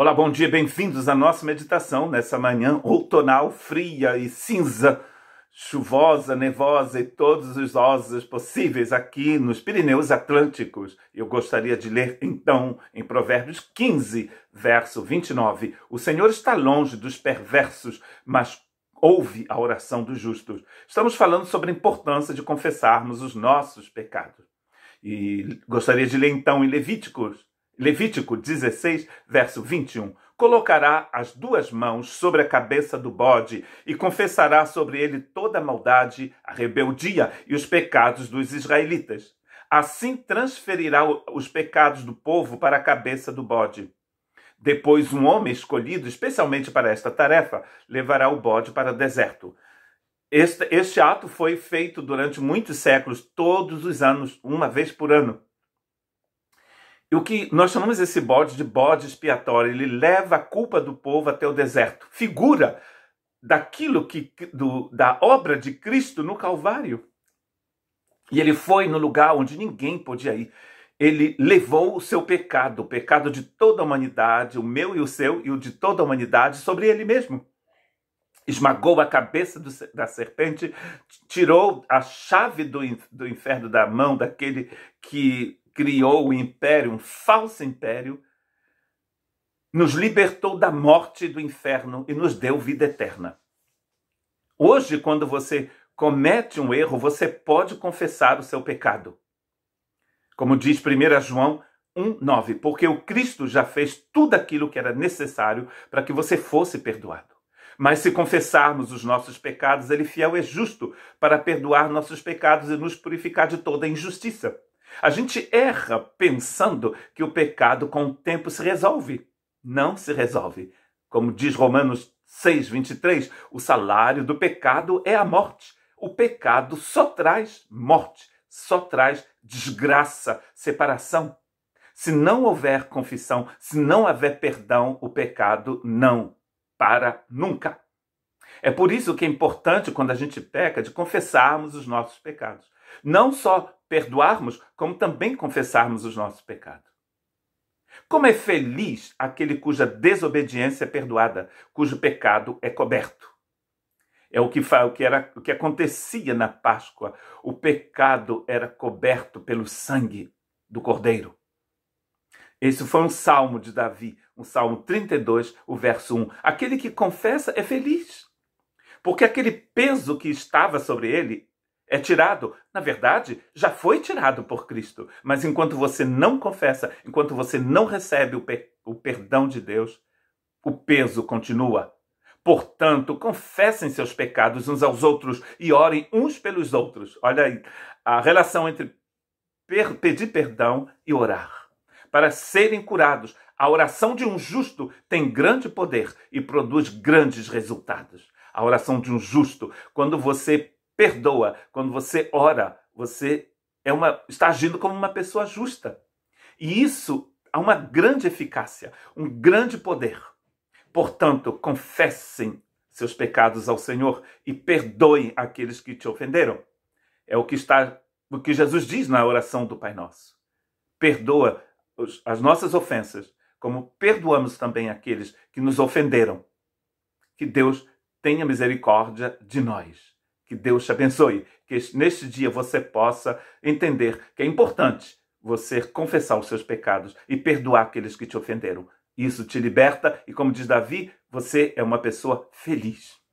Olá, bom dia, bem-vindos à nossa meditação nessa manhã outonal, fria e cinza, chuvosa, nevosa e todos os osas possíveis aqui nos Pirineus Atlânticos. Eu gostaria de ler então em Provérbios 15, verso 29. O Senhor está longe dos perversos, mas ouve a oração dos justos. Estamos falando sobre a importância de confessarmos os nossos pecados. E gostaria de ler então em Levíticos Levítico 16, verso 21. Colocará as duas mãos sobre a cabeça do bode e confessará sobre ele toda a maldade, a rebeldia e os pecados dos israelitas. Assim transferirá os pecados do povo para a cabeça do bode. Depois, um homem escolhido especialmente para esta tarefa levará o bode para o deserto. Este, este ato foi feito durante muitos séculos, todos os anos, uma vez por ano. E o que nós chamamos esse bode de bode expiatório, ele leva a culpa do povo até o deserto. Figura daquilo que do, da obra de Cristo no Calvário. E ele foi no lugar onde ninguém podia ir. Ele levou o seu pecado, o pecado de toda a humanidade, o meu e o seu, e o de toda a humanidade, sobre ele mesmo. Esmagou a cabeça do, da serpente, tirou a chave do, do inferno da mão daquele que criou o império, um falso império, nos libertou da morte e do inferno e nos deu vida eterna. Hoje, quando você comete um erro, você pode confessar o seu pecado. Como diz 1 João 1,9, porque o Cristo já fez tudo aquilo que era necessário para que você fosse perdoado. Mas se confessarmos os nossos pecados, ele fiel é justo para perdoar nossos pecados e nos purificar de toda injustiça. A gente erra pensando que o pecado com o tempo se resolve. Não se resolve. Como diz Romanos 6:23, o salário do pecado é a morte. O pecado só traz morte, só traz desgraça, separação. Se não houver confissão, se não houver perdão, o pecado não para nunca. É por isso que é importante, quando a gente peca, de confessarmos os nossos pecados. Não só perdoarmos, como também confessarmos os nossos pecados. Como é feliz aquele cuja desobediência é perdoada, cujo pecado é coberto. É o que, o que, era, o que acontecia na Páscoa. O pecado era coberto pelo sangue do Cordeiro. Esse foi um salmo de Davi, um salmo 32, o verso 1. Aquele que confessa é feliz, porque aquele peso que estava sobre ele é tirado. Na verdade, já foi tirado por Cristo. Mas enquanto você não confessa, enquanto você não recebe o, per o perdão de Deus, o peso continua. Portanto, confessem seus pecados uns aos outros e orem uns pelos outros. Olha aí a relação entre per pedir perdão e orar. Para serem curados, a oração de um justo tem grande poder e produz grandes resultados. A oração de um justo, quando você perdoa. Quando você ora, você é uma, está agindo como uma pessoa justa. E isso há uma grande eficácia, um grande poder. Portanto, confessem seus pecados ao Senhor e perdoem aqueles que te ofenderam. É o que está o que Jesus diz na oração do Pai Nosso. Perdoa as nossas ofensas, como perdoamos também aqueles que nos ofenderam. Que Deus tenha misericórdia de nós. Que Deus te abençoe, que neste dia você possa entender que é importante você confessar os seus pecados e perdoar aqueles que te ofenderam. Isso te liberta e, como diz Davi, você é uma pessoa feliz.